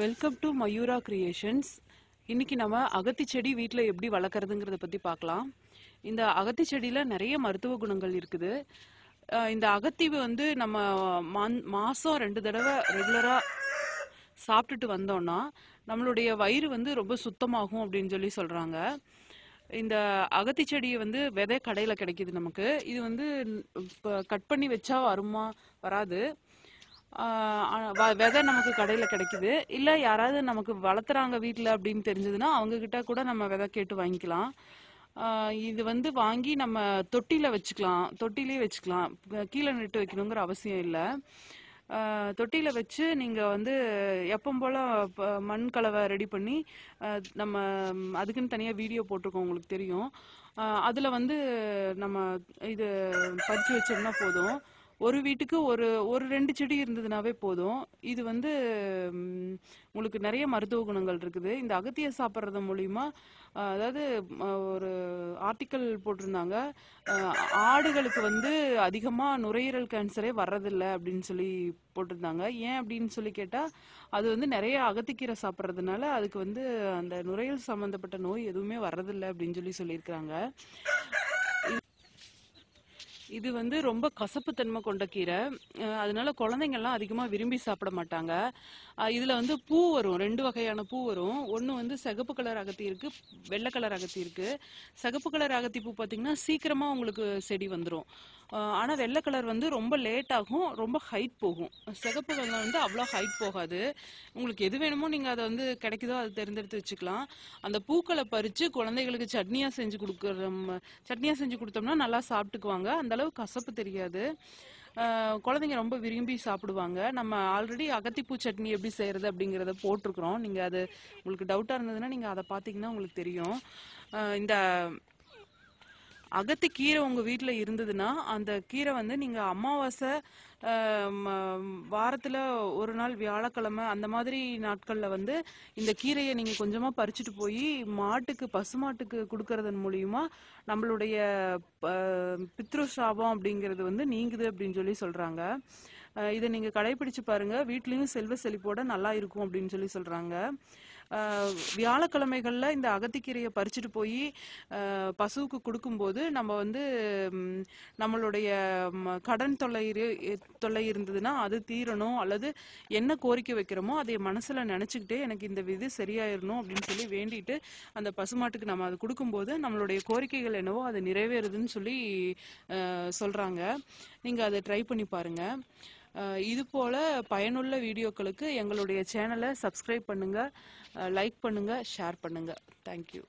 welcome to Mayura creations இன்றைக்கி நம்ம அகத்தி செடி வீட்டில் எப்படி வளர்க்குறதுங்கிறத பற்றி பார்க்கலாம் இந்த அகத்தி செடியில் நிறைய மருத்துவ குணங்கள் இருக்குது இந்த அகத்தி வந்து நம்ம மந் மாதம் ரெண்டு தடவை ரெகுலராக சாப்பிட்டுட்டு வந்தோம்னா நம்மளுடைய வயிறு வந்து ரொம்ப சுத்தமாகும் அப்படின்னு சொல்லி சொல்கிறாங்க இந்த அகத்தி செடியை வந்து விதை கடையில் கிடைக்கிது நமக்கு இது வந்து இப்போ கட் பண்ணி வச்சா வருமா வராது விதை நமக்கு கடையில் கிடைக்குது இல்லை யாராவது நமக்கு வளர்த்துறாங்க வீட்டில் அப்படின்னு தெரிஞ்சதுன்னா அவங்கக்கிட்ட கூட நம்ம விதை கேட்டு வாங்கிக்கலாம் இது வந்து வாங்கி நம்ம தொட்டியில் வச்சுக்கலாம் தொட்டிலே வச்சுக்கலாம் கீழே நட்டு வைக்கணுங்கிற அவசியம் இல்லை தொட்டியில் வச்சு நீங்கள் வந்து எப்பவும் போல் மண் கலவை ரெடி பண்ணி நம்ம அதுக்குன்னு தனியாக வீடியோ போட்டிருக்கோம் உங்களுக்கு தெரியும் அதில் வந்து நம்ம இது பறித்து வச்சோம்னா போதும் ஒரு வீட்டுக்கு ஒரு ஒரு ரெண்டு செடி இருந்ததுனாவே போதும் இது வந்து உங்களுக்கு நிறைய மருத்துவ குணங்கள் இருக்குது இந்த அகத்திய சாப்பிட்றது மூலியமா அதாவது ஒரு ஆர்டிக்கல் போட்டிருந்தாங்க ஆடுகளுக்கு வந்து அதிகமாக நுரையீரல் கேன்சரே வர்றதில்லை அப்படின்னு சொல்லி போட்டிருந்தாங்க ஏன் அப்படின்னு சொல்லி கேட்டால் அது வந்து நிறைய அகத்திக்கீரை சாப்பிட்றதுனால அதுக்கு வந்து அந்த நுரையீரல் சம்மந்தப்பட்ட நோய் எதுவுமே வர்றதில்லை அப்படின்னு சொல்லி சொல்லியிருக்கிறாங்க இது வந்து ரொம்ப கசப்பு தன்மை கொண்ட கீரை அதனால எல்லாம் அதிகமாக விரும்பி சாப்பிட மாட்டாங்க இதில் வந்து பூ வரும் ரெண்டு வகையான பூ வரும் ஒன்று வந்து சிகப்பு கலர் அகத்தி இருக்கு வெள்ளை கலர் அகத்தி இருக்கு சிகப்பு கலர் அகத்தி பூ பார்த்தீங்கன்னா சீக்கிரமாக உங்களுக்கு செடி வந்துடும் ஆனால் வெள்ளை கலர் வந்து ரொம்ப லேட் ஆகும் ரொம்ப ஹைட் போகும் சிகப்பு கலர் வந்து அவ்வளோ ஹைட் போகாது உங்களுக்கு எது வேணுமோ நீங்கள் அதை வந்து கிடைக்குதோ அதை தெரிஞ்செடுத்து வச்சுக்கலாம் அந்த பூக்களை பறித்து குழந்தைகளுக்கு சட்னியாக செஞ்சு கொடுக்குற சட்னியாக செஞ்சு கொடுத்தோம்னா நல்லா சாப்பிட்டுக்குவாங்க அந்தளவு கசப்பு தெரியாது குழந்தைங்க ரொம்ப விரும்பி சாப்பிடுவாங்க நம்ம ஆல்ரெடி அகத்திப்பூ சட்னி எப்படி செய்கிறது அப்படிங்கிறத போட்டிருக்கிறோம் நீங்கள் அது உங்களுக்கு டவுட்டாக இருந்ததுன்னா நீங்கள் அதை பார்த்தீங்கன்னா உங்களுக்கு தெரியும் இந்த அகத்து கீரை உங்கள் வீட்டில் இருந்ததுன்னா அந்த கீரை வந்து நீங்கள் அமாவாசை வாரத்தில் ஒரு நாள் வியாழக்கிழமை அந்த மாதிரி நாட்களில் வந்து இந்த கீரையை நீங்கள் கொஞ்சமாக பறிச்சுட்டு போய் மாட்டுக்கு பசுமாட்டுக்கு கொடுக்கறதன் மூலியமா நம்மளுடைய பித்ருஷாபம் அப்படிங்கிறது வந்து நீங்குது அப்படின்னு சொல்லி சொல்கிறாங்க இதை நீங்கள் கடைபிடிச்சு பாருங்கள் வீட்லேயும் செல்வ செழிப்போட நல்லா இருக்கும் அப்படின்னு சொல்லி சொல்கிறாங்க வியாழக்கிழமைகளில் இந்த அகத்திக்கீரையை பறிச்சுட்டு போய் பசுவுக்கு கொடுக்கும்போது நம்ம வந்து நம்மளுடைய கடன் தொல்லை தொல்லை இருந்ததுன்னா அது தீரணும் அல்லது என்ன கோரிக்கை வைக்கிறோமோ அதை மனசில் நினச்சிக்கிட்டே எனக்கு இந்த விதி சரியாயிடணும் அப்படின்னு சொல்லி வேண்டிட்டு அந்த பசுமாட்டுக்கு நம்ம அது கொடுக்கும்போது நம்மளுடைய கோரிக்கைகள் என்னவோ அது நிறைவேறுதுன்னு சொல்லி சொல்கிறாங்க நீங்கள் அதை ட்ரை பண்ணி பாருங்கள் இது போல பயனுள்ள வீடியோக்களுக்கு எங்களுடைய சேனலை சப்ஸ்கிரைப் பண்ணுங்க லைக் பண்ணுங்க ஷேர் பண்ணுங்க தேங்க்யூ